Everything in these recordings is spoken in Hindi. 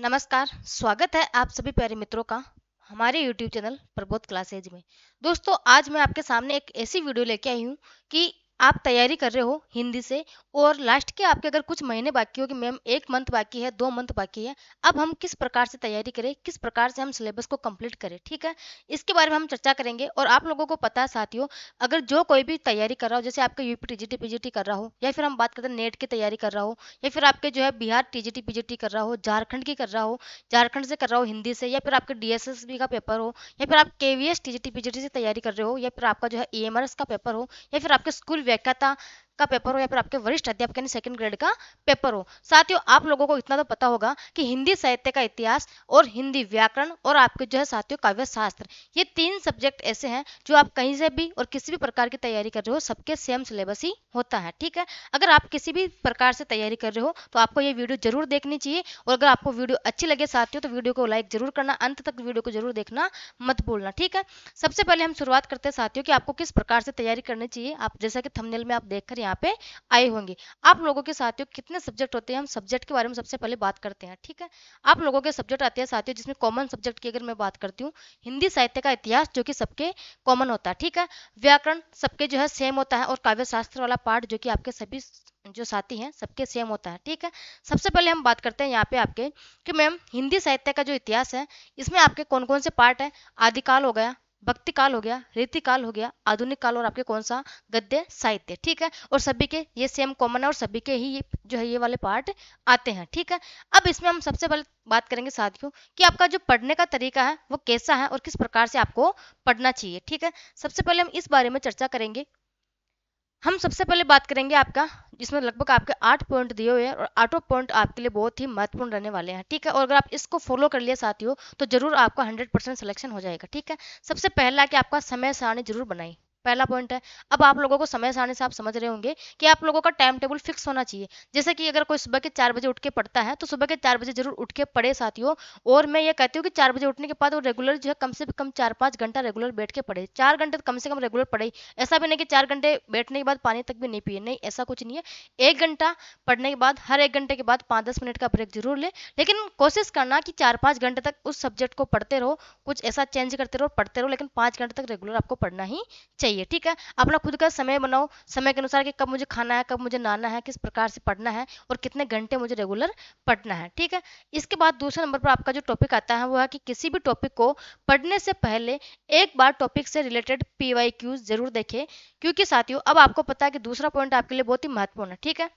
नमस्कार स्वागत है आप सभी प्यारे मित्रों का हमारे YouTube चैनल प्रबोध क्लासेज में दोस्तों आज मैं आपके सामने एक ऐसी वीडियो लेके आई हूँ कि आप तैयारी कर रहे हो हिंदी से और लास्ट के आपके अगर कुछ महीने बाकी हो कि मैम एक मंथ बाकी है दो मंथ बाकी है अब हम किस प्रकार से तैयारी करें किस प्रकार से हम सिलेबस को कंप्लीट करें ठीक है इसके बारे में हम चर्चा करेंगे और आप लोगों को पता है साथियों अगर जो कोई भी तैयारी कर रहा हो जैसे आपके यूपी टीजीटी टी कर रहा हो या फिर हम बात करते हैं नेट की तैयारी कर रहा हो या फिर आपके जो है बिहार टीजीटी जी कर रहा हो झारखंड की कर रहा हो झारखंड से कर रहा हो हिंदी से या फिर आपके डी का पेपर हो या फिर आप के वी पीजीटी से तैयारी कर रहे हो या फिर आपका जो है ई e का पेपर हो या फिर आपके स्कूल Becata का पेपर हो या फिर आपके वरिष्ठ अध्यापक यानी सेकंड ग्रेड का पेपर हो साथियों आप लोगों को इतना तो पता होगा कि हिंदी साहित्य का इतिहास और हिंदी व्याकरण और आपके जो है साथियों काव्य शास्त्र ये तीन सब्जेक्ट ऐसे हैं जो आप कहीं से भी और किसी भी प्रकार की तैयारी कर रहे हो सबके सेम सिलेबस ही होता है ठीक है अगर आप किसी भी प्रकार से तैयारी कर रहे हो तो आपको ये वीडियो जरूर देखनी चाहिए और अगर आपको वीडियो अच्छी लगे साथियों तो वीडियो को लाइक जरूर करना अंत तक वीडियो को जरूर देखना मत भूलना ठीक है सबसे पहले हम शुरुआत करते हैं साथियों की आपको किस प्रकार से तैयारी करनी चाहिए आप जैसा कि थमनेल में आप देखकर यहाँ पे आए होंगे आप लोगों के साथियों कितने सब्जेक्ट होते हैं हम सब्जेक्ट के बारे में सबसे पहले बात करते हैं ठीक है आप लोगों के सब्जेक्ट आते हैं साथियों जिसमें कॉमन सब्जेक्ट की अगर मैं बात करती हूँ हिंदी साहित्य का इतिहास जो कि सबके कॉमन होता है ठीक है व्याकरण सबके जो है सेम होता है और काव्य शास्त्र वाला पार्ट जो कि आपके सभी जो साथी हैं सबके सेम होता है ठीक है सबसे पहले हम बात करते हैं यहाँ पे आपके कि मैम हिंदी साहित्य का जो इतिहास है इसमें आपके कौन कौन से पार्ट है आदिकाल हो गया भक्ति काल हो गया रीति काल हो गया आधुनिक काल और आपके कौन सा गद्य साहित्य ठीक है और सभी के ये सेम कॉमन है और सभी के ही जो है ये वाले पार्ट आते हैं ठीक है अब इसमें हम सबसे पहले बात करेंगे साथियों कि आपका जो पढ़ने का तरीका है वो कैसा है और किस प्रकार से आपको पढ़ना चाहिए ठीक है सबसे पहले हम इस बारे में चर्चा करेंगे हम सबसे पहले बात करेंगे आपका जिसमें लगभग आपके आठ पॉइंट दिए हुए हैं और आठों पॉइंट आपके लिए बहुत ही महत्वपूर्ण रहने वाले हैं ठीक है और अगर आप इसको फॉलो कर लिया साथियों तो जरूर आपका हंड्रेड परसेंट सिलेक्शन हो जाएगा ठीक है सबसे पहला कि आपका समय सारणी जरूर बनाई पहला पॉइंट है अब आप लोगों को समय से आने से आप समझ रहे होंगे कि आप लोगों का टाइम टेबल फिक्स होना चाहिए जैसे कि अगर कोई सुबह के चार बजे उठ के पढ़ता है तो सुबह के चार बजे जरूर उठ के पढ़े साथियों और मैं ये कहती हूँ कि चार बजे उठने के बाद वो रेगुलर जो है कम से कम चार पाँच घंटा रेगुलर बैठ के पढ़े चार घंटे तो कम से कम रेगुलर पढ़े ऐसा भी नहीं कि चार घंटे बैठने के बाद पानी तक भी नहीं पिए नहीं ऐसा कुछ नहीं है एक घंटा पढ़ने के बाद हर एक घंटे के बाद पाँच दस मिनट का ब्रेक जरूर ले लेकिन कोशिश करना कि चार पाँच घंटे तक उस सब्जेक्ट को पढ़ते रहो कुछ ऐसा चेंज करते रहो पढ़ते रहो लेकिन पाँच घंटे तक रेगुलर आपको पढ़ना ही चाहिए चाहिए ठीक है अपना खुद का समय बनाओ समय के अनुसार कि कब मुझे खाना है कब मुझे नाना है किस प्रकार से पढ़ना है और कितने घंटे मुझे रेगुलर पढ़ना है ठीक है इसके बाद दूसरे नंबर पर आपका जो टॉपिक आता है वो है कि किसी भी टॉपिक को पढ़ने से पहले एक बार टॉपिक से रिलेटेड पी जरूर देखें क्योंकि साथियों अब आपको पता है कि दूसरा पॉइंट आपके लिए बहुत ही महत्वपूर्ण है ठीक है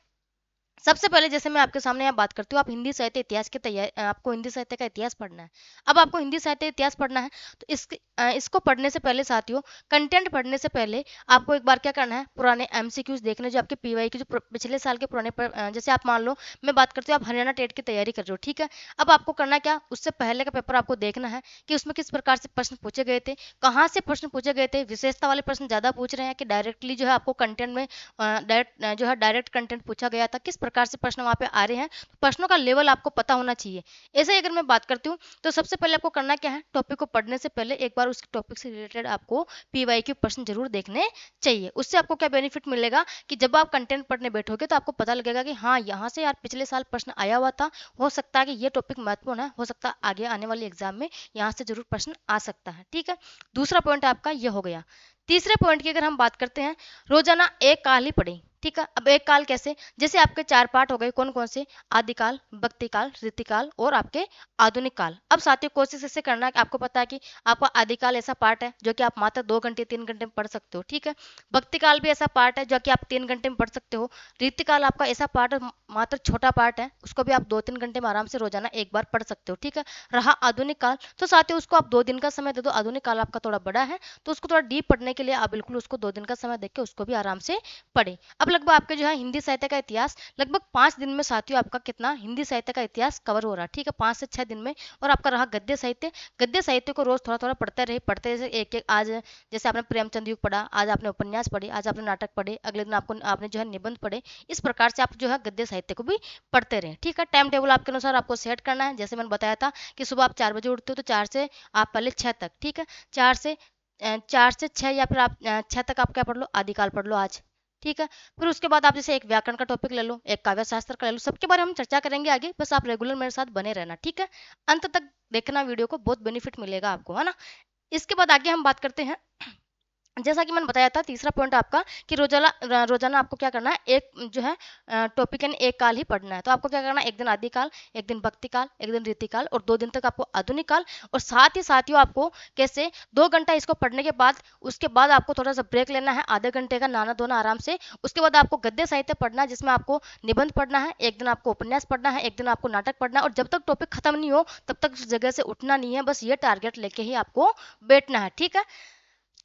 सबसे पहले जैसे मैं आपके सामने यहाँ बात करती हूँ आप हिंदी साहित्य इतिहास के तैयार आपको हिंदी साहित्य का इतिहास पढ़ना है अब आपको हिंदी साहित्य इतिहास पढ़ना है तो इस इसको पढ़ने से पहले साथियों कंटेंट पढ़ने से पहले आपको एक बार क्या करना है पुराने एम देखने जो आपके पी के जो पिछले साल के पुराने जैसे आप मान लो मैं बात करती हूँ आप हरियाणा टेट की तैयारी कर रहे हो ठीक है अब आपको करना क्या उससे पहले का पेपर आपको देखना है कि उसमें किस प्रकार से प्रश्न पूछे गए थे कहाँ से प्रश्न पूछे गए थे विशेषता वाले प्रश्न ज़्यादा पूछ रहे हैं कि डायरेक्टली जो है आपको कंटेंट में डायरेक्ट जो है डायरेक्ट कंटेंट पूछा गया था किस प्रकार से प्रश्न वहां पे आ रहे हैं तो प्रश्नों का लेवल आपको पता होना चाहिए ऐसे अगर मैं बात करती हूँ तो सबसे पहले आपको करना क्या है टॉपिक को पढ़ने से पहले एक बार उस टॉपिक से रिलेटेड आपको पीवाई के प्रश्न जरूर देखने चाहिए उससे आपको क्या बेनिफिट मिलेगा कि जब आप कंटेंट पढ़ने बैठोगे तो आपको पता लगेगा कि हाँ यहाँ से यार पिछले साल प्रश्न आया हुआ था हो सकता है कि ये टॉपिक महत्वपूर्ण है हो सकता है आगे आने वाले एग्जाम में यहाँ से जरूर प्रश्न आ सकता है ठीक है दूसरा पॉइंट आपका ये हो गया तीसरे पॉइंट की अगर हम बात करते हैं रोजाना एक काल ही पढ़ें ठीक है अब एक काल कैसे जैसे आपके चार पार्ट हो गए कौन कौन से आदिकाल भक्तिकाल रीतिकाल और आपके आधुनिक काल अब साथियों कोशिश ऐसे करना है आपको पता है कि आपका आदिकाल ऐसा पार्ट है जो कि आप मात्र दो घंटे तीन घंटे में पढ़ सकते हो ठीक है भक्तिकाल भी ऐसा पार्ट है जो कि आप तीन घंटे में पढ़ सकते हो रीतिकाल आपका ऐसा पार्ट मात्र छोटा पार्ट है उसको भी आप दो तीन घंटे में आराम से रोजाना एक बार पढ़ सकते हो ठीक है रहा आधुनिक काल तो साथियों उसको आप दो दिन का समय दे दो आधुनिक काल आपका थोड़ा बड़ा है तो उसको थोड़ा डीप पढ़ने के लिए आप बिल्कुल उसको दो दिन का समय देख के उसको भी आराम से पढ़े अब लगभग आपका जो है हिंदी साहित्य का इतिहास लगभग पांच दिन में साथियों आपका कितना हिंदी साहित्य का इतिहास कवर हो रहा है ठीक है पांच से छह दिन में और आपका रहा गद्य साहित्य गद्य साहित्य को रोज थोड़ा थोड़ा पढ़ते रहे पढ़ते जैसे एक एक आज जैसे आपने प्रेमचंद युग पढ़ा आज आपने उपन्यास पढ़े आज आपने नाटक पढ़े अगले दिन आपको आपने जो है निबंध पढ़े इस प्रकार से आप जो है गद्य साहित्य को भी पढ़ते रहे ठीक है टाइम टेबल आपके अनुसार आपको सेट करना है जैसे मैंने बताया था कि सुबह आप चार बजे उठते हो तो चार से आप पहले छह तक ठीक है चार से चार से छह या फिर आप छह तक आप क्या पढ़ लो आदिकाल पढ़ लो आज ठीक है फिर उसके बाद आप जैसे एक व्याकरण का टॉपिक ले लो एक काव्य शास्त्र का ले लो सबके बारे में हम चर्चा करेंगे आगे बस आप रेगुलर मेरे साथ बने रहना ठीक है अंत तक देखना वीडियो को बहुत बेनिफिट मिलेगा आपको है ना इसके बाद आगे हम बात करते हैं जैसा कि मैंने बताया था तीसरा पॉइंट आपका कि रोजाना रोजाना आपको क्या करना है एक जो है टॉपिक यानी एक काल ही पढ़ना है तो आपको क्या करना है एक दिन आदि काल एक दिन भक्ति काल एक दिन रीति काल और दो दिन तक आपको आधुनिक काल और साथ ही साथियों आपको कैसे दो घंटा इसको पढ़ने के बाद उसके बाद आपको थोड़ा सा ब्रेक लेना है आधे घंटे का नाना धोना आराम से उसके बाद आपको गद्य साहित्य पढ़ना है जिसमें आपको निबंध पढ़ना है एक दिन आपको उपन्यास पढ़ना है एक दिन आपको नाटक पढ़ना है और जब तक टॉपिक खत्म नहीं हो तब तक उस जगह से उठना नहीं है बस ये टारगेट लेके ही आपको बैठना है ठीक है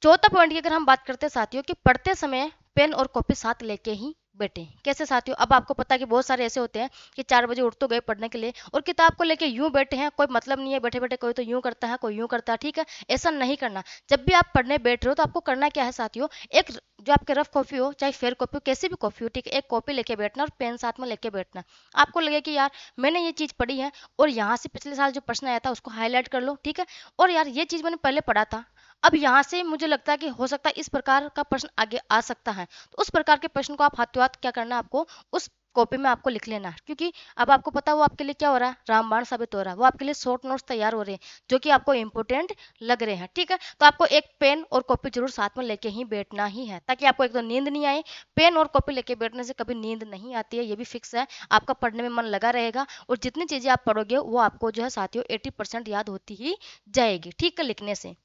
चौथा पॉइंट की अगर हम बात करते हैं साथियों कि पढ़ते समय पेन और कॉपी साथ लेके ही बैठे कैसे साथियों अब आपको पता है कि बहुत सारे ऐसे होते हैं कि चार बजे उठ तो गए पढ़ने के लिए और किताब को लेके यूं बैठे हैं कोई मतलब नहीं है बैठे बैठे कोई तो यूं करता है कोई यूं करता है ठीक है ऐसा नहीं करना जब भी आप पढ़ने बैठ रहे हो तो आपको करना क्या है साथियों एक जो आपके रफ कॉपी हो चाहे फेयर कॉपी हो कैसी भी कॉपी हो ठीक है एक कॉपी लेके बैठना और पेन साथ में लेके बैठना आपको लगे कि यार मैंने ये चीज़ पढ़ी है और यहाँ से पिछले साल जो प्रश्न आया था उसको हाईलाइट कर लो ठीक है और यार ये चीज़ मैंने पहले पढ़ा था अब यहाँ से मुझे लगता है कि हो सकता है इस प्रकार का प्रश्न आगे आ सकता है तो उस प्रकार के प्रश्न को आप हाथों क्या करना है आपको उस कॉपी में आपको लिख लेना है क्योंकि अब आपको पता वो आपके लिए क्या हो रहा है रामबाण साबित हो रहा है वो आपके लिए शॉर्ट नोट्स तैयार हो रहे हैं जो कि आपको इंपॉर्टेंट लग रहे हैं ठीक है तो आपको एक पेन और कॉपी जरूर साथ में लेके ही बैठना ही है ताकि आपको एक तो नींद नहीं आए पेन और कॉपी लेके बैठने से कभी नींद नहीं आती है ये भी फिक्स है आपका पढ़ने में मन लगा रहेगा और जितनी चीज़ें आप पढ़ोगे वो आपको जो है साथियों एटी याद होती ही जाएगी ठीक है लिखने से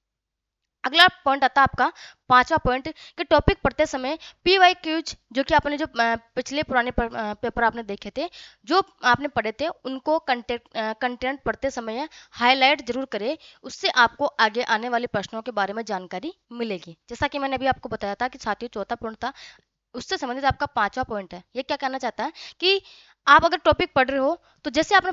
अगला पॉइंट आता है आपका पांचवा पॉइंट कि टॉपिक पढ़ते समय पी वाई क्यूज जो कि आपने जो पिछले पुराने पेपर आपने देखे थे जो आपने पढ़े थे उनको कंटेंट कंटेंट पढ़ते समय हाईलाइट जरूर करें उससे आपको आगे आने वाले प्रश्नों के बारे में जानकारी मिलेगी जैसा कि मैंने अभी आपको बताया था कि साथियों चौथा पॉइंट था उससे संबंधित आपका पांचवा पॉइंट है ये क्या कहना चाहता है कि आप अगर टॉपिक पढ़ रहे हो तो जैसे आपने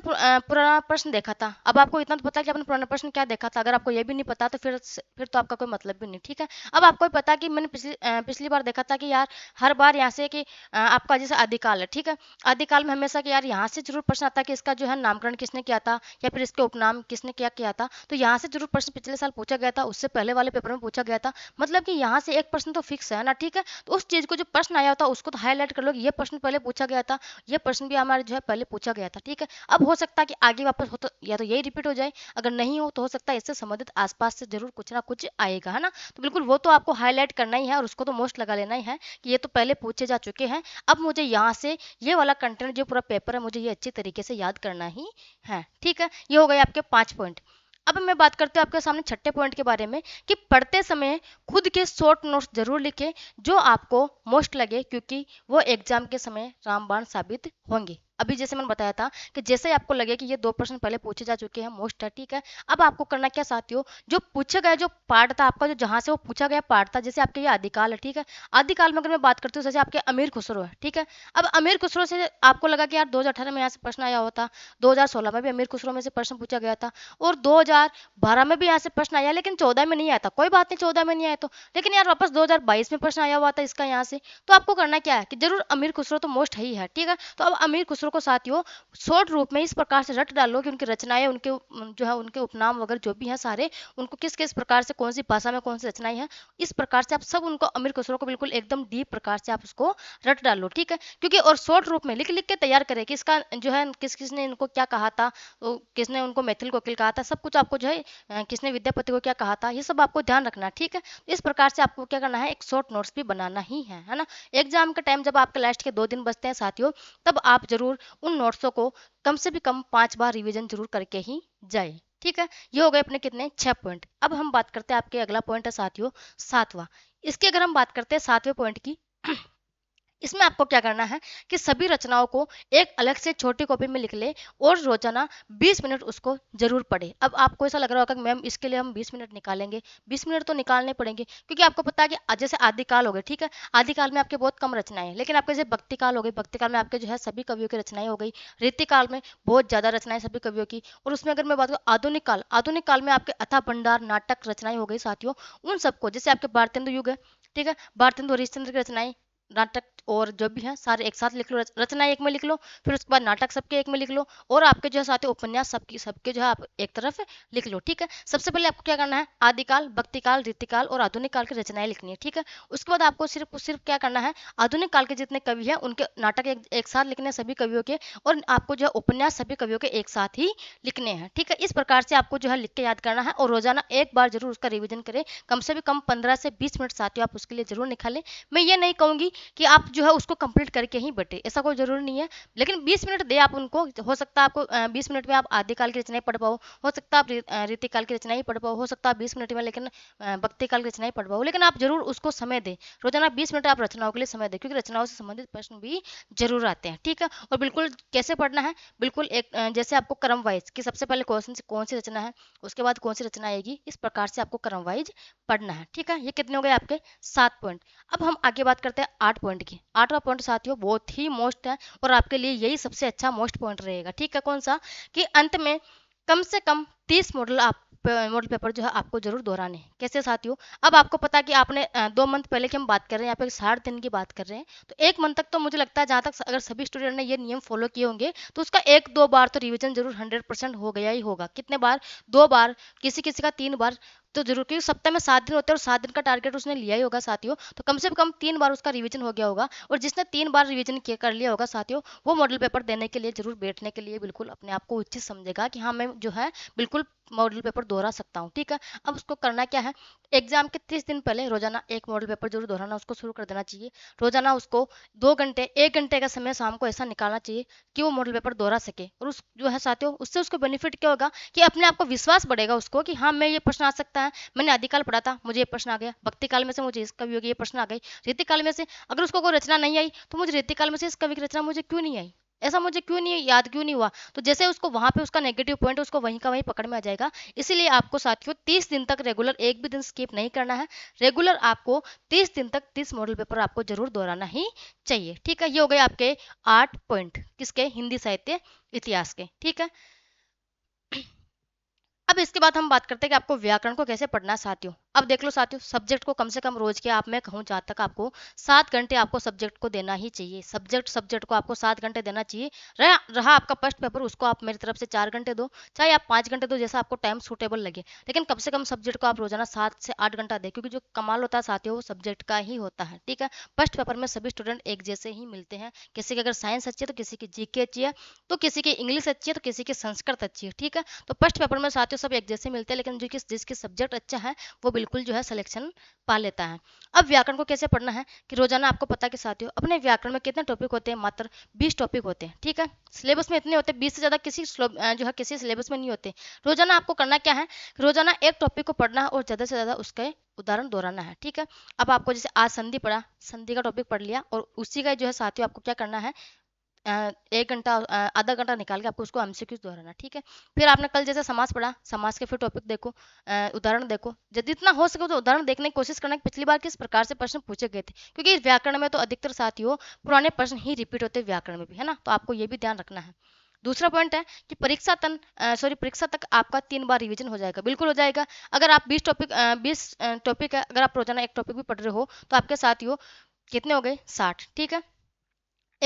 पुराना प्रश्न देखा था अब आपको इतना तो पता कि आपने पुराना प्रश्न क्या देखा था अगर आपको यह भी नहीं पता तो फिर फिर तो आपका कोई मतलब भी नहीं ठीक है अब आपको पता कि मैंने पिछली पिछली बार देखा था कि यार हर बार यहाँ से कि आपका जैसे आदिकाल है ठीक है आदिकाल में हमेशा कि यार यहाँ से जरूर प्रश्न आता कि इसका जो है नामकरण किसने किया था या फिर इसके उपनाम किसने क्या किया था तो यहाँ से जरूर प्रश्न पिछले साल पूछा गया था उससे पहले वाले पेपर में पूछा गया था मतलब कि यहाँ से एक प्रश्न तो फिक्स है ना ठीक है तो उस चीज को जो प्रश्न आया था उसको तो हाईलाइट कर लो ये प्रश्न पहले पूछा गया था ये प्रश्न भी हमारे जो है पहले पूछा गया था ठीक है अब हो सकता है कि आगे वापस हो तो या तो यही रिपीट हो जाए अगर नहीं हो तो हो सकता है इससे संबंधित आसपास से जरूर कुछ ना कुछ आएगा है ना तो बिल्कुल वो तो आपको हाईलाइट करना ही है और उसको तो मोस्ट लगा लेना ही है कि ये तो पहले पूछे जा चुके हैं अब मुझे यहाँ से ये वाला कंटेंट जो पूरा पेपर है मुझे ये अच्छी तरीके से याद करना ही है ठीक है ये हो गए आपके पाँच पॉइंट अब मैं बात करते हूँ आपके सामने छठे पॉइंट के बारे में कि पढ़ते समय खुद के शॉर्ट नोट्स जरूर लिखें जो आपको मोस्ट लगे क्योंकि वो एग्जाम के समय रामबाण साबित होंगे अभी जैसे मैंने बताया था कि जैसे आपको लगे कि ये दो प्रश्न पहले पूछे जा चुके हैं मोस्ट है ठीक है अब आपको करना क्या साथियों जो पूछा गया जो पार्ट था आपका जो जहां से वो पूछा गया पार्ट था जैसे आपके ये आदिकाल है ठीक है आदिकाल में अगर मैं बात करती हूँ जैसे आपके अमीर खुसरो है ठीक है अब अमीर खुसरो से आपको लगा कि यार दो में यहाँ से प्रश्न आया हुआ था दो में भी अमीर खुसरो में से प्रश्न पूछा गया था और दो में भी यहाँ से प्रश्न आया लेकिन चौदह में नहीं आया था कोई बात नहीं चौदह में नहीं आया तो लेकिन यार वापस दो में प्रश्न आया हुआ था इसका यहाँ से तो आपको करना क्या है कि जरूर अमीर खुसरो तो मोस्ट है ही है ठीक है तो अब अमीर खुसरो दूसरों को साथियों शॉर्ट रूप में इस प्रकार से रट डालो कि उनकी रचनाएं उनके जो है उनके उपनाम वगैरह जो भी हैं सारे उनको किस किस प्रकार से कौन सी भाषा में कौन सी रचनाएं हैं इस प्रकार से आप सब उनको अमीर खुसरो को बिल्कुल एकदम डीप प्रकार से आप उसको रट डालो ठीक है क्योंकि और शॉर्ट रूप में लिख लिख के तैयार करें कि इसका जो है किस किसने इनको क्या कहा था किसने उनको मैथिल कोकिल कहा था सब कुछ आपको जो है किसने विद्यापति को क्या कहा था ये सब आपको ध्यान रखना ठीक है तो इस प्रकार से आपको क्या करना है एक शॉर्ट नोट्स भी बनाना ही है है ना एग्जाम का टाइम जब आपके लास्ट के दो दिन बचते हैं साथियों तब आप जरूर उन नोट्सों को कम से भी कम पांच बार रिविजन जरूर करके ही जाए ठीक है ये हो गए अपने कितने छह पॉइंट अब हम बात करते हैं आपके अगला पॉइंट है साथियों सातवां इसकी अगर हम बात करते हैं सातवें पॉइंट की इसमें आपको क्या करना है कि सभी रचनाओं को एक अलग से छोटी कॉपी में लिख ले और रोजाना 20 मिनट उसको जरूर पढ़े अब आपको ऐसा लग रहा होगा कि मैम इसके लिए हम 20 मिनट निकालेंगे 20 मिनट तो निकालने पड़ेंगे क्योंकि आपको पता है कि जैसे आदिकाल हो गए ठीक है आदिकाल में आपके बहुत कम रचनाएं लेकिन आपके जैसे भक्तिकाल हो गई भक्तिकाल में आपके जो है सभी कवियों की रचनाएं हो गई रीतिकाल में बहुत ज्यादा रचनाएं सभी कवियों की और उसमें अगर मैं बात करूँ आधुनिक काल आधुनिक काल में आपके अथा भंडार नाटक रचनाएं हो गई साथियों उन सबको जैसे आपके भारतेंदु युग है ठीक है भारतेंदु हरिश्चंद्र की रचनाएं नाटक और जो भी है सारे एक साथ लिख लो रचना एक में लिख लो फिर उसके बाद नाटक सबके एक में लिख लो और आपके जो है साथ उपन्यास सबकी सबके जो है आप एक तरफ लिख लो ठीक है सबसे पहले आपको क्या करना है आदिकाल भक्तिकाल रीतिकाल और आधुनिक काल की रचनाएं लिखनी है ठीक है उसके बाद आपको सिर्फ सिर्फ क्या करना है आधुनिक काल के जितने कवि हैं उनके नाटक एक, एक साथ लिखने सभी कवियों के और आपको जो है उपन्यास सभी कवियों के एक साथ ही लिखने हैं ठीक है इस प्रकार से आपको जो है लिख के याद करना है और रोजाना एक बार जरूर उसका रिविजन करें कम से भी कम पंद्रह से बीस मिनट साथियों आप उसके लिए जरूर निकालें मैं ये नहीं कहूँगी कि आप जो है उसको कंप्लीट करके ही बैठे ऐसा कोई जरूरी नहीं है लेकिन 20 मिनट दे आप उनको हो सकता है आपको 20 मिनट में आप आदि काल की रचनाएं पढ़ पाओ हो सकता है आप रीति काल की रचनाएं पढ़ पाओ हो सकता है बीस मिनट में लेकिन भक्ति काल की रचनाएं पढ़ पाओ लेकिन आप जरूर उसको समय दें रोजाना बीस मिनट आप रचनाओं के लिए समय दें क्योंकि रचनाओं से संबंधित प्रश्न भी जरूर आते हैं ठीक है और बिल्कुल कैसे पढ़ना है बिल्कुल एक जैसे आपको क्रम वाइज कि सबसे पहले क्वेश्चन कौन सी रचना है उसके बाद कौन सी रचना आएगी इस प्रकार से आपको क्रम वाइज पढ़ना है ठीक है ये कितने हो गए आपके सात पॉइंट अब हम आगे बात करते हैं आठ पॉइंट की आठवां पॉइंट साथियों बहुत ही मोस्ट है और आपके लिए यही सबसे अच्छा मोस्ट पॉइंट रहेगा ठीक है कौन सा कि अंत में कम से कम तीस मॉडल आप मॉडल पेपर जो है आपको जरूर दोहराने कैसे साथियों अब आपको पता कि आपने दो मंथ पहले की हम बात कर रहे हैं यहाँ पे साठ दिन की बात कर रहे हैं तो एक मंथ तक तो मुझे लगता है जहाँ तक अगर सभी स्टूडेंट ने ये नियम फॉलो किए होंगे तो उसका एक दो बार तो रिवीजन जरूर हंड्रेड परसेंट हो गया ही होगा कितने बार दो बार किसी किसी का तीन बार तो जरूर क्योंकि सप्ताह में सात दिन होते हैं और सात दिन का टारगेट उसने लिया ही होगा साथियों तो कम से कम तीन बार उसका रिविजन हो गया होगा और जिसने तीन बार रिविजन कर लिया होगा साथियों वो मॉडल पेपर देने के लिए जरूर बैठने के लिए बिल्कुल अपने आप को उचित समझेगा कि हाँ मैं जो है बिल्कुल मॉडल पेपर दोहरा सकता हूँ ठीक है अब उसको करना क्या है एग्जाम के तीस दिन पहले रोजाना एक मॉडल पेपर जरूर दोहराना उसको शुरू कर देना चाहिए रोजाना उसको दो घंटे एक घंटे का समय शाम को ऐसा निकालना चाहिए कि वो मॉडल पेपर दोहरा सके और उस जो है साथियों उससे उसको बेनिफिट क्या होगा कि अपने आप को विश्वास बढ़ेगा उसको कि हाँ मैं ये प्रश्न आ सकता सकता है मैंने आदिकाल पढ़ा था मुझे ये प्रश्न आ गया भक्ति काल में से मुझे इस कवि की ये प्रश्न आ गई रीति काल में से अगर उसको कोई रचना नहीं आई तो मुझे रीति काल में से इस कवि की रचना मुझे क्यों नहीं आई ऐसा मुझे क्यों नहीं याद क्यों नहीं हुआ तो जैसे उसको वहां पे उसका नेगेटिव पॉइंट उसको वहीं का वहीं पकड़ में आ जाएगा इसीलिए आपको साथियों तीस दिन तक रेगुलर एक भी दिन स्किप नहीं करना है रेगुलर आपको तीस दिन तक तीस मॉडल पेपर आपको जरूर दोहराना ही चाहिए ठीक है ये हो गए आपके आठ पॉइंट किसके हिंदी साहित्य इतिहास के ठीक है अब इसके बाद हम बात करते हैं कि आपको व्याकरण को कैसे पढ़ना चाहती हो अब देख लो साथियों सब्जेक्ट को कम से कम रोज के आप मैं कहूँ जहाँ तक आपको सात घंटे आपको सब्जेक्ट को देना ही चाहिए सब्जेक्ट सब्जेक्ट को आपको सात घंटे देना चाहिए रह, रहा आपका फर्स्ट पेपर उसको आप मेरी तरफ से चार घंटे दो चाहे आप पाँच घंटे दो जैसा आपको टाइम सूटेबल लगे लेकिन कम से कम सब्जेक्ट को आप रोजाना सात से आठ घंटा दें क्योंकि जो कमाल होता है साथियों वो सब्जेक्ट का ही होता है ठीक है फर्स्ट पेपर में सभी स्टूडेंट एक जैसे ही मिलते हैं किसी की अगर साइंस अच्छी है तो किसी की जीके अच्छी है तो किसी की इंग्लिश अच्छी है तो किसी की संस्कृत अच्छी है ठीक है तो फर्स्ट पेपर में साथियों सब एक जैसे मिलते हैं लेकिन जो कि जिसके सब्जेक्ट अच्छा है वो बिल्कुल बिल्कुल जो है सिलेक्शन पा लेता है अब व्याकरण को कैसे पढ़ना है कि रोजाना आपको पता के साथ हो अपने व्याकरण में कितने टॉपिक होते हैं मात्र बीस टॉपिक होते हैं ठीक है सिलेबस में इतने होते हैं बीस से ज़्यादा किसी जो है किसी सिलेबस में नहीं होते रोजाना आपको करना क्या है रोजाना एक टॉपिक को पढ़ना है और ज़्यादा से ज़्यादा उसके उदाहरण दोहराना है ठीक है अब आपको जैसे आज संधि पढ़ा संधि का टॉपिक पढ़ लिया और उसी का जो है साथियों आपको क्या करना है एक घंटा आधा घंटा निकाल के आपको उसको एम दोहराना ठीक है फिर आपने कल जैसे समाज पढ़ा समाज के फिर टॉपिक देखो उदाहरण देखो जब जितना हो सके तो उदाहरण देखने की कोशिश करना पिछली बार किस प्रकार से प्रश्न पूछे गए थे क्योंकि व्याकरण में तो अधिकतर साथियों पुराने प्रश्न ही रिपीट होते व्याकरण में भी है ना तो आपको ये भी ध्यान रखना है दूसरा पॉइंट है कि परीक्षा तन सॉरी परीक्षा तक आपका तीन बार रिवीजन हो जाएगा बिल्कुल हो जाएगा अगर आप 20 टॉपिक 20 टॉपिक है अगर आप रोजाना एक टॉपिक भी पढ़ रहे हो तो आपके साथियों कितने हो गए 60 ठीक है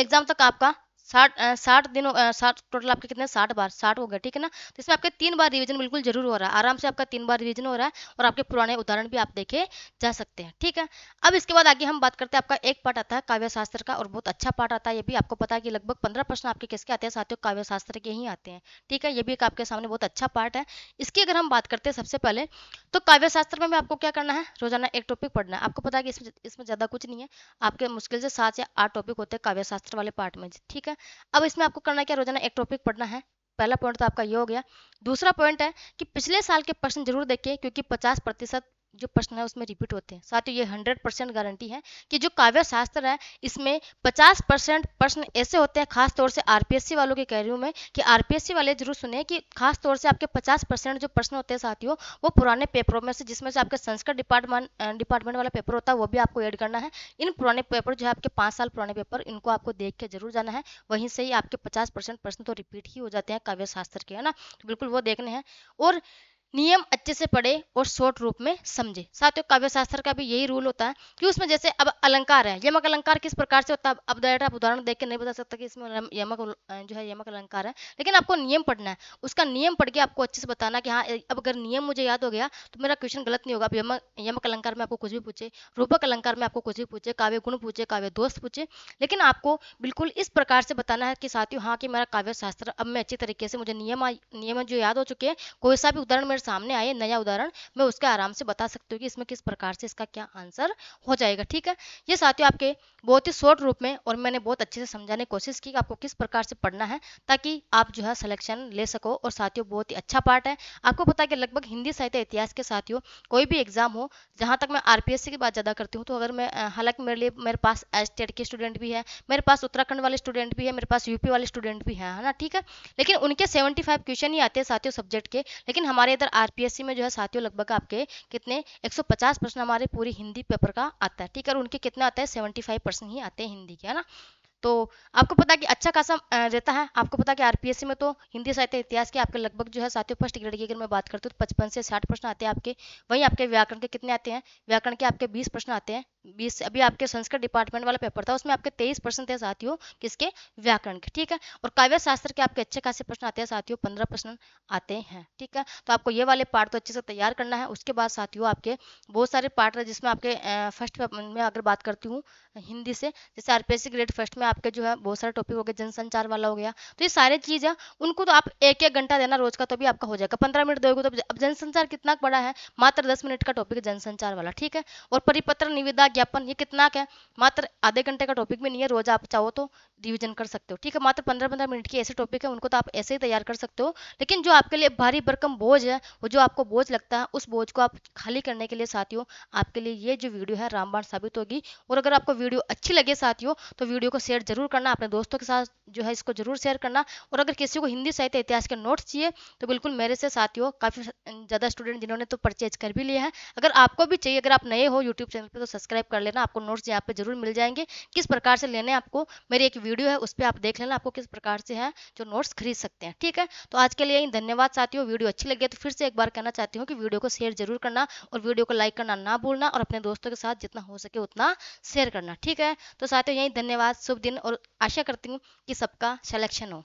एग्जाम तक आपका साठ साठ दिनों साठ टोटल आपके कितने साठ बार साठ हो गए ठीक है ना तो इसमें आपके तीन बार रिवीजन बिल्कुल जरूर हो रहा है आराम से आपका तीन बार रिवीजन हो रहा है और आपके पुराने उदाहरण भी आप देखे जा सकते हैं ठीक है अब इसके बाद आगे हम बात करते हैं आपका एक पार्ट आता है काव्य शास्त्र का और बहुत अच्छा पार्ट आता है ये भी आपको पता है कि लगभग पंद्रह प्रश्न आपके किसके आते हैं साथियों काव्य शास्त्र के ही आते हैं ठीक है ये भी एक आपके सामने बहुत अच्छा पार्ट है इसकी अगर हम बात करते हैं सबसे पहले तो काव्य शास्त्र में आपको क्या करना है रोजाना एक टॉपिक पढ़ना है आपको पता है कि इसमें इसमें ज्यादा कुछ नहीं है आपके मुश्किल से सात या आठ टॉपिक होते हैं काव्य शास्त्र वाले पार्ट में ठीक है है अब इसमें आपको करना क्या रोजाना एक टॉपिक पढ़ना है पहला पॉइंट तो आपका ये हो गया दूसरा पॉइंट है कि पिछले साल के प्रश्न जरूर देखिए क्योंकि 50 प्रतिशत जो प्रश्न है उसमें रिपीट होते हैं साथियों ये हंड्रेड परसेंट गारंटी है कि जो काव्य शास्त्र है इसमें पचास परसेंट प्रश्न ऐसे होते हैं खास तौर से आरपीएससी वालों के कह में कि आरपीएससी वाले जरूर सुने कि खास तौर से आपके पचास परसेंट जो प्रश्न होते हैं साथियों वो पुराने पेपरों में से जिसमें से आपके संस्कृत डिपार्टमेंट डिपार्टमेंट वाला पेपर होता है वो भी आपको एड करना है इन पुराने पेपर जो है आपके पाँच साल पुराने पेपर इनको आपको देख के जरूर जाना है वहीं से ही आपके पचास प्रश्न तो रिपीट ही हो जाते हैं काव्य शास्त्र के है ना बिल्कुल वो देखने हैं और नियम अच्छे से पढ़े और शॉर्ट रूप में समझे साथियों काव्य शास्त्र का भी यही रूल होता है कि उसमें जैसे अब अलंकार है यमक अलंकार किस प्रकार से होता है अब डायरेक्ट आप उदाहरण देख के नहीं बता सकता कि इसमें यमक जो है यमक अलंकार है लेकिन आपको नियम पढ़ना है उसका नियम पढ़ के आपको अच्छे से बताना कि हाँ अब अगर नियम मुझे याद हो गया तो मेरा क्वेश्चन गलत नहीं होगा अब यमक यमक अलंकार में आपको कुछ भी पूछे रूपक अलंकार में आपको कुछ भी पूछे काव्य गुण पूछे काव्य दोस्त पूछे लेकिन आपको बिल्कुल इस प्रकार से बताना है कि साथियों हाँ कि मेरा काव्य शास्त्र अब मैं अच्छी तरीके से मुझे नियम नियम जो याद हो चुके हैं कोई सा भी उदाहरण मेरे सामने आए नया उदाहरण मैं उसके आराम से बता सकती हूँ कि इसमें किस प्रकार से इसका क्या आंसर हो जाएगा ठीक है ये साथियों आपके बहुत ही शॉर्ट रूप में और मैंने बहुत अच्छे से समझाने की कोशिश की आपको किस प्रकार से पढ़ना है ताकि आप जो है सिलेक्शन ले सको और साथियों बहुत ही अच्छा पार्ट है आपको पता है कि लगभग हिंदी साहित्य इतिहास के साथियों कोई भी एग्जाम हो जहाँ तक मैं आर की बात ज़्यादा करती हूँ तो अगर मैं हालांकि मेरे लिए मेरे पास एस e के स्टूडेंट भी है मेरे पास उत्तराखंड वाले स्टूडेंट भी है मेरे पास यूपी वाले स्टूडेंट भी है ना ठीक है लेकिन उनके सेवेंटी क्वेश्चन ही आते हैं साथियों सब्जेक्ट के लेकिन हमारे इधर आरपीएससी में जो है साथियों लगभग आपके कितने 150 प्रश्न हमारे पूरी हिंदी पेपर का आता है ठीक है और उनके कितना आता है 75 परसेंट ही आते हैं हिंदी के है ना तो आपको पता कि अच्छा खासा रहता है आपको पता कि आरपीएससी में तो हिंदी साहित्य इतिहास के आपके लगभग जो है साथियों फर्स्ट ग्रेड की अगर मैं बात करती हूँ तो पचपन से साठ प्रश्न आते हैं आपके वहीं आपके व्याकरण के कितने आते हैं व्याकरण के आपके बीस प्रश्न आते हैं बीस अभी आपके संस्कृत डिपार्टमेंट वाला पेपर था उसमें आपके तेईस प्रश्न थे साथियों किसके व्याकरण के ठीक है और काव्य शास्त्र के आपके अच्छे खासे प्रश्न आते हैं साथियों पंद्रह प्रश्न आते हैं ठीक है तो आपको ये वाले पार्ट तो अच्छे से तैयार करना है उसके बाद साथियों आपके बहुत सारे पार्ट है जिसमें आपके फर्स्ट में अगर बात करती हूँ हिंदी से जैसे आरपीएससी ग्रेड फर्स्ट में आपके जो है बहुत सारे टॉपिक हो गए जनसंचार वाला हो गया तो ये सारे चीज़ है उनको तो आप एक एक घंटा देना रोज का तो भी आपका हो जाएगा पंद्रह मिनट दोगे तो अब जनसंचार कितना बड़ा है मात्र दस मिनट का टॉपिक जनसंचार वाला ठीक है और परिपत्र निविदा ज्ञापन ये कितना है मात्र आधे घंटे का टॉपिक भी नहीं है रोज आप चाहो तो रिविजन कर सकते हो ठीक है मात्र पंद्रह पंद्रह मिनट के ऐसे टॉपिक है उनको तो आप ऐसे ही तैयार कर सकते हो लेकिन जो आपके लिए भारी भरकम बोझ है वो जो आपको बोझ लगता है उस बोझ को आप खाली करने के लिए साथियों आपके लिए ये जो वीडियो है रामबाण साबित होगी और अगर आपको वीडियो अच्छी लगे साथियों तो वीडियो को शेयर जरूर करना अपने दोस्तों के साथ जो है इसको जरूर शेयर करना और अगर किसी को हिंदी साहित्य इतिहास के नोट्स चाहिए तो बिल्कुल मेरे से साथियों काफ़ी ज़्यादा स्टूडेंट जिन्होंने तो परचेज कर भी लिए हैं अगर आपको भी चाहिए अगर आप नए हो यूट्यूब चैनल पर तो सब्सक्राइब कर लेना आपको नोट्स यहाँ पर जरूर मिल जाएंगे किस प्रकार से लेने आपको मेरी एक वीडियो है उस पर आप देख लेना आपको किस प्रकार से है जो नोट्स खरीद सकते हैं ठीक है तो आज के लिए धन्यवाद साथियों वीडियो अच्छी लगी तो फिर से एक बार कहना चाहती हूँ कि वीडियो को शेयर जरूर करना और वीडियो को लाइक करना ना भूलना और अपने दोस्तों के साथ जितना हो सके उतना शेयर करना ठीक है तो साथियों यही धन्यवाद शुभ दिन और आशा करती हूँ कि सबका सिलेक्शन हो